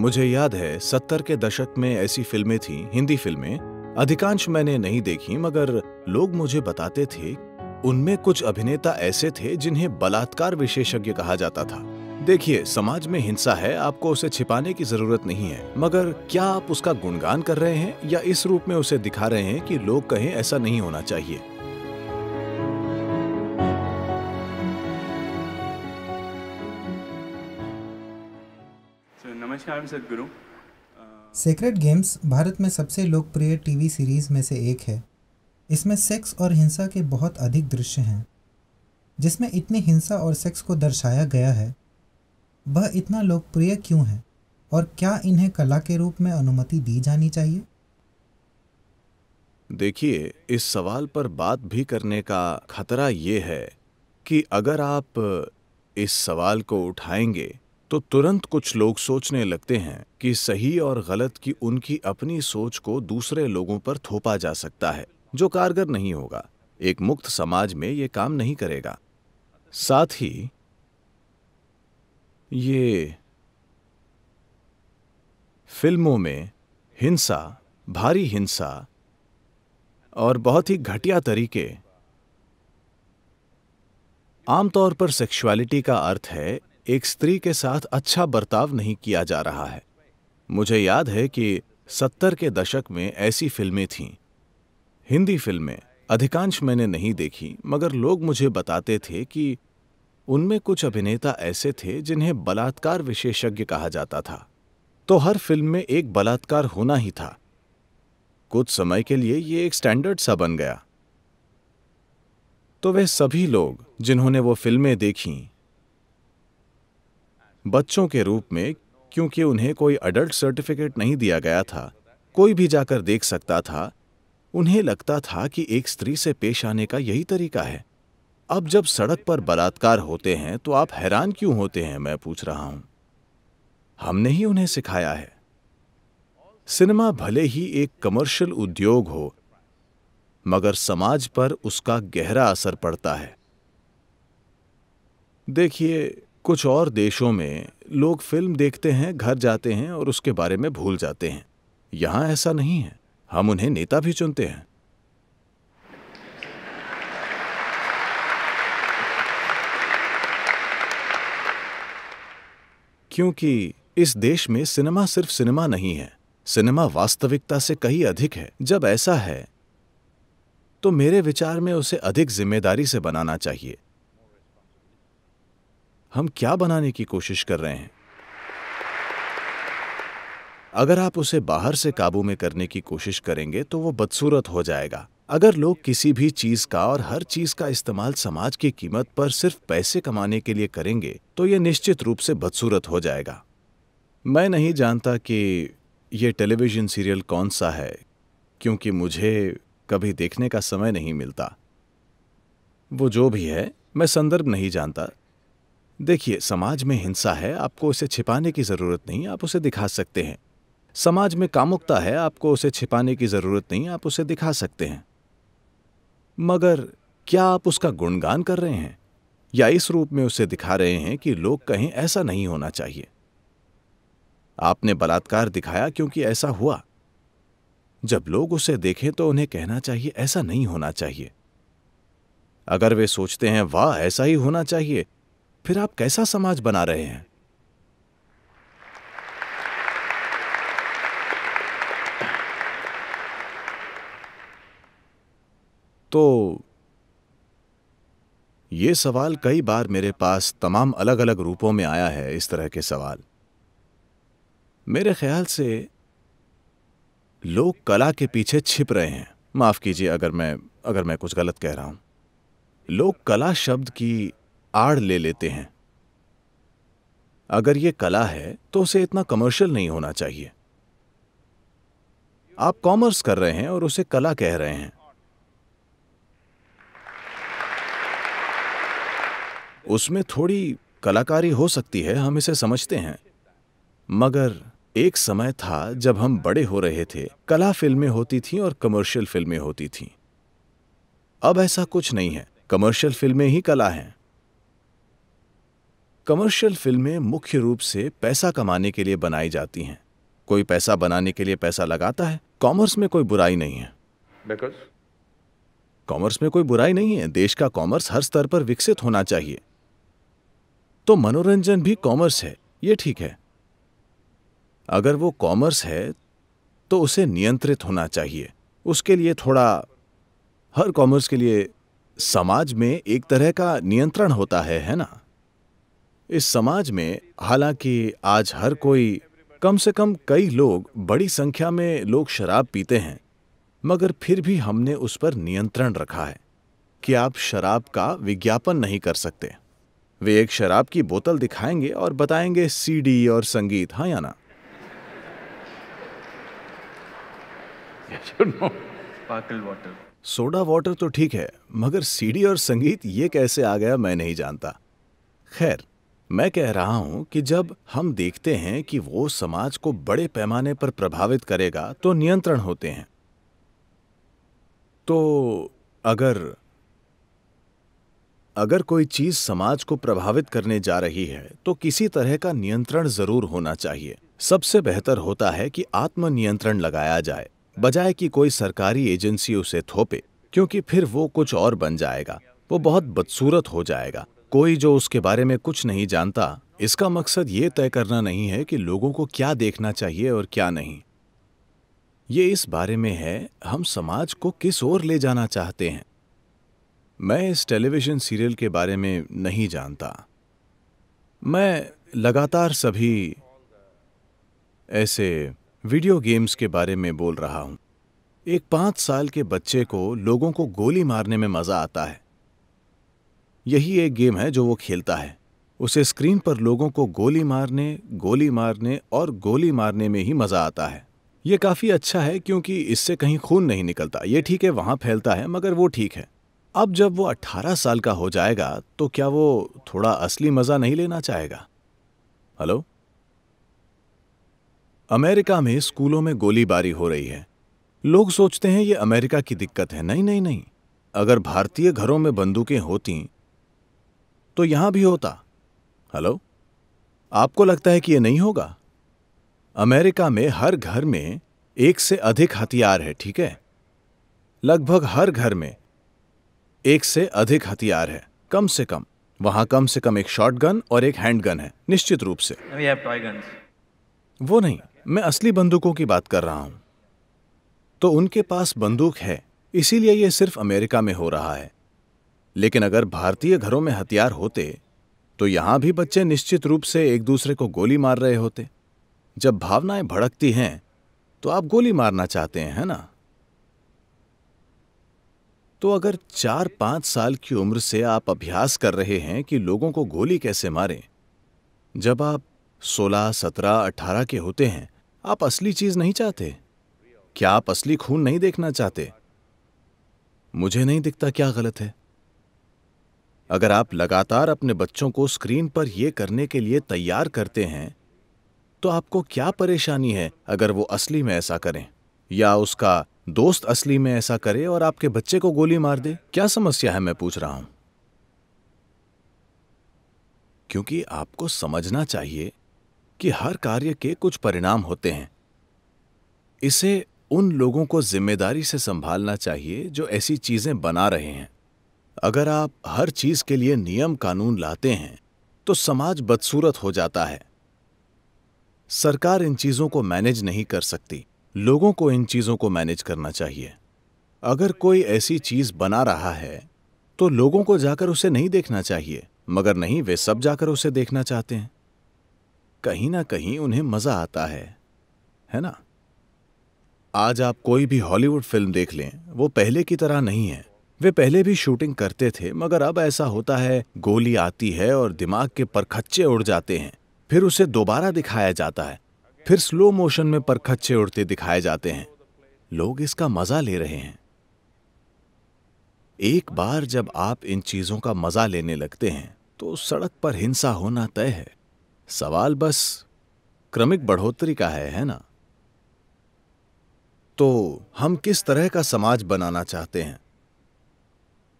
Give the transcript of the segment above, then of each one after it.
मुझे याद है सत्तर के दशक में ऐसी फिल्में थीं हिंदी फिल्में अधिकांश मैंने नहीं देखी मगर लोग मुझे बताते थे उनमें कुछ अभिनेता ऐसे थे जिन्हें बलात्कार विशेषज्ञ कहा जाता था देखिए समाज में हिंसा है आपको उसे छिपाने की जरूरत नहीं है मगर क्या आप उसका गुणगान कर रहे हैं या इस रूप में उसे दिखा रहे हैं कि लोग कहें ऐसा नहीं होना चाहिए सेक्रेट गेम्स भारत में सबसे लोकप्रिय टीवी सीरीज में से एक है इसमें सेक्स और हिंसा के बहुत अधिक दृश्य हैं जिसमें इतनी हिंसा और सेक्स को दर्शाया गया है वह इतना लोकप्रिय क्यों है और क्या इन्हें कला के रूप में अनुमति दी जानी चाहिए देखिए इस सवाल पर बात भी करने का खतरा ये है कि अगर आप इस सवाल को उठाएंगे तो तुरंत कुछ लोग सोचने लगते हैं कि सही और गलत की उनकी अपनी सोच को दूसरे लोगों पर थोपा जा सकता है जो कारगर नहीं होगा एक मुक्त समाज में ये काम नहीं करेगा साथ ही ये फिल्मों में हिंसा भारी हिंसा और बहुत ही घटिया तरीके आमतौर पर सेक्सुअलिटी का अर्थ है एक स्त्री के साथ अच्छा बर्ताव नहीं किया जा रहा है मुझे याद है कि सत्तर के दशक में ऐसी फिल्में थीं हिंदी फिल्में अधिकांश मैंने नहीं देखी मगर लोग मुझे बताते थे कि उनमें कुछ अभिनेता ऐसे थे जिन्हें बलात्कार विशेषज्ञ कहा जाता था तो हर फिल्म में एक बलात्कार होना ही था कुछ समय के लिए ये एक स्टैंडर्ड सा बन गया तो वे सभी लोग जिन्होंने वो फिल्में देखीं बच्चों के रूप में क्योंकि उन्हें कोई अडल्ट सर्टिफिकेट नहीं दिया गया था कोई भी जाकर देख सकता था उन्हें लगता था कि एक स्त्री से पेश आने का यही तरीका है अब जब सड़क पर बलात्कार होते हैं तो आप हैरान क्यों होते हैं मैं पूछ रहा हूं हमने ही उन्हें सिखाया है सिनेमा भले ही एक कमर्शियल उद्योग हो मगर समाज पर उसका गहरा असर पड़ता है देखिए कुछ और देशों में लोग फिल्म देखते हैं घर जाते हैं और उसके बारे में भूल जाते हैं यहां ऐसा नहीं है हम उन्हें नेता भी चुनते हैं क्योंकि इस देश में सिनेमा सिर्फ सिनेमा नहीं है सिनेमा वास्तविकता से कहीं अधिक है जब ऐसा है तो मेरे विचार में उसे अधिक जिम्मेदारी से बनाना चाहिए हम क्या बनाने की कोशिश कर रहे हैं अगर आप उसे बाहर से काबू में करने की कोशिश करेंगे तो वो बदसूरत हो जाएगा अगर लोग किसी भी चीज का और हर चीज का इस्तेमाल समाज की कीमत पर सिर्फ पैसे कमाने के लिए करेंगे तो ये निश्चित रूप से बदसूरत हो जाएगा मैं नहीं जानता कि ये टेलीविज़न सीरियल कौन सा है क्योंकि मुझे कभी देखने का समय नहीं मिलता वो जो भी है मैं संदर्भ नहीं जानता देखिए समाज में हिंसा है आपको उसे छिपाने की ज़रूरत नहीं आप उसे दिखा सकते हैं समाज में कामुकता है आपको उसे छिपाने की ज़रूरत नहीं आप उसे दिखा सकते हैं मगर क्या आप उसका गुणगान कर रहे हैं या इस रूप में उसे दिखा रहे हैं कि लोग कहें ऐसा नहीं होना चाहिए आपने बलात्कार दिखाया क्योंकि ऐसा हुआ जब लोग उसे देखें तो उन्हें कहना चाहिए ऐसा नहीं होना चाहिए अगर वे सोचते हैं वाह ऐसा ही होना चाहिए फिर आप कैसा समाज बना रहे हैं तो ये सवाल कई बार मेरे पास तमाम अलग अलग रूपों में आया है इस तरह के सवाल मेरे ख्याल से लोग कला के पीछे छिप रहे हैं माफ़ कीजिए अगर मैं अगर मैं कुछ गलत कह रहा हूं लोग कला शब्द की आड़ ले लेते हैं अगर यह कला है तो उसे इतना कमर्शियल नहीं होना चाहिए आप कॉमर्स कर रहे हैं और उसे कला कह रहे हैं उसमें थोड़ी कलाकारी हो सकती है हम इसे समझते हैं मगर एक समय था जब हम बड़े हो रहे थे कला फिल्में होती थीं और कमर्शियल फिल्में होती थीं अब ऐसा कुछ नहीं है कमर्शियल फिल्में ही कला हैं कमर्शियल फिल्में मुख्य रूप से पैसा कमाने के लिए बनाई जाती हैं कोई पैसा बनाने के लिए पैसा लगाता है कॉमर्स में कोई बुराई नहीं है कॉमर्स में कोई बुराई नहीं है देश का कॉमर्स हर स्तर पर विकसित होना चाहिए तो मनोरंजन भी कॉमर्स है ये ठीक है अगर वो कॉमर्स है तो उसे नियंत्रित होना चाहिए उसके लिए थोड़ा हर कॉमर्स के लिए समाज में एक तरह का नियंत्रण होता है है ना इस समाज में हालांकि आज हर कोई कम से कम कई लोग बड़ी संख्या में लोग शराब पीते हैं मगर फिर भी हमने उस पर नियंत्रण रखा है कि आप शराब का विज्ञापन नहीं कर सकते वे एक शराब की बोतल दिखाएंगे और बताएंगे सीडी और संगीत हाँ या ना सोडा वाटर तो ठीक है मगर सीडी और संगीत ये कैसे आ गया मैं नहीं जानता खैर मैं कह रहा हूं कि जब हम देखते हैं कि वो समाज को बड़े पैमाने पर प्रभावित करेगा तो नियंत्रण होते हैं तो अगर अगर कोई चीज समाज को प्रभावित करने जा रही है तो किसी तरह का नियंत्रण जरूर होना चाहिए सबसे बेहतर होता है कि आत्मनियंत्रण लगाया जाए बजाय कि कोई सरकारी एजेंसी उसे थोपे क्योंकि फिर वो कुछ और बन जाएगा वो बहुत बदसूरत हो जाएगा कोई जो उसके बारे में कुछ नहीं जानता इसका मकसद ये तय करना नहीं है कि लोगों को क्या देखना चाहिए और क्या नहीं ये इस बारे में है हम समाज को किस ओर ले जाना चाहते हैं मैं इस टेलीविज़न सीरियल के बारे में नहीं जानता मैं लगातार सभी ऐसे वीडियो गेम्स के बारे में बोल रहा हूं एक पांच साल के बच्चे को लोगों को गोली मारने में मज़ा आता है यही एक गेम है जो वो खेलता है उसे स्क्रीन पर लोगों को गोली मारने गोली मारने और गोली मारने में ही मज़ा आता है ये काफ़ी अच्छा है क्योंकि इससे कहीं खून नहीं निकलता ये ठीक है वहाँ फैलता है मगर वो ठीक है अब जब वो 18 साल का हो जाएगा तो क्या वो थोड़ा असली मज़ा नहीं लेना चाहेगा हेलो अमेरिका में स्कूलों में गोलीबारी हो रही है लोग सोचते हैं ये अमेरिका की दिक्कत है नहीं नहीं नहीं अगर भारतीय घरों में बंदूकें होती तो यहां भी होता हेलो आपको लगता है कि यह नहीं होगा अमेरिका में हर घर में एक से अधिक हथियार है ठीक है लगभग हर घर में एक से अधिक हथियार है कम से कम वहां कम से कम एक शॉटगन और एक हैंडगन है निश्चित रूप से वो नहीं मैं असली बंदूकों की बात कर रहा हूं तो उनके पास बंदूक है इसीलिए यह सिर्फ अमेरिका में हो रहा है लेकिन अगर भारतीय घरों में हथियार होते तो यहां भी बच्चे निश्चित रूप से एक दूसरे को गोली मार रहे होते जब भावनाएं भड़कती हैं तो आप गोली मारना चाहते हैं है ना तो अगर चार पांच साल की उम्र से आप अभ्यास कर रहे हैं कि लोगों को गोली कैसे मारें जब आप सोलह सत्रह अट्ठारह के होते हैं आप असली चीज नहीं चाहते क्या आप असली खून नहीं देखना चाहते मुझे नहीं दिखता क्या गलत है अगर आप लगातार अपने बच्चों को स्क्रीन पर यह करने के लिए तैयार करते हैं तो आपको क्या परेशानी है अगर वो असली में ऐसा करें या उसका दोस्त असली में ऐसा करे और आपके बच्चे को गोली मार दे क्या समस्या है मैं पूछ रहा हूं क्योंकि आपको समझना चाहिए कि हर कार्य के कुछ परिणाम होते हैं इसे उन लोगों को जिम्मेदारी से संभालना चाहिए जो ऐसी चीजें बना रहे हैं अगर आप हर चीज के लिए नियम कानून लाते हैं तो समाज बदसूरत हो जाता है सरकार इन चीजों को मैनेज नहीं कर सकती लोगों को इन चीजों को मैनेज करना चाहिए अगर कोई ऐसी चीज बना रहा है तो लोगों को जाकर उसे नहीं देखना चाहिए मगर नहीं वे सब जाकर उसे देखना चाहते हैं कहीं ना कहीं उन्हें मजा आता है है ना आज आप कोई भी हॉलीवुड फिल्म देख लें वो पहले की तरह नहीं है वे पहले भी शूटिंग करते थे मगर अब ऐसा होता है गोली आती है और दिमाग के परखच्चे उड़ जाते हैं फिर उसे दोबारा दिखाया जाता है फिर स्लो मोशन में परखच्चे उड़ते दिखाए जाते हैं लोग इसका मजा ले रहे हैं एक बार जब आप इन चीजों का मजा लेने लगते हैं तो सड़क पर हिंसा होना तय है सवाल बस क्रमिक बढ़ोतरी का है है ना तो हम किस तरह का समाज बनाना चाहते हैं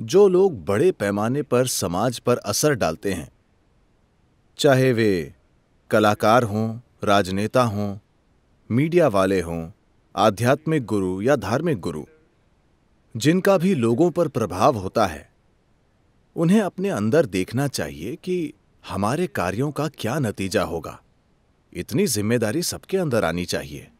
जो लोग बड़े पैमाने पर समाज पर असर डालते हैं चाहे वे कलाकार हों राजनेता हों मीडिया वाले हों आध्यात्मिक गुरु या धार्मिक गुरु जिनका भी लोगों पर प्रभाव होता है उन्हें अपने अंदर देखना चाहिए कि हमारे कार्यों का क्या नतीजा होगा इतनी जिम्मेदारी सबके अंदर आनी चाहिए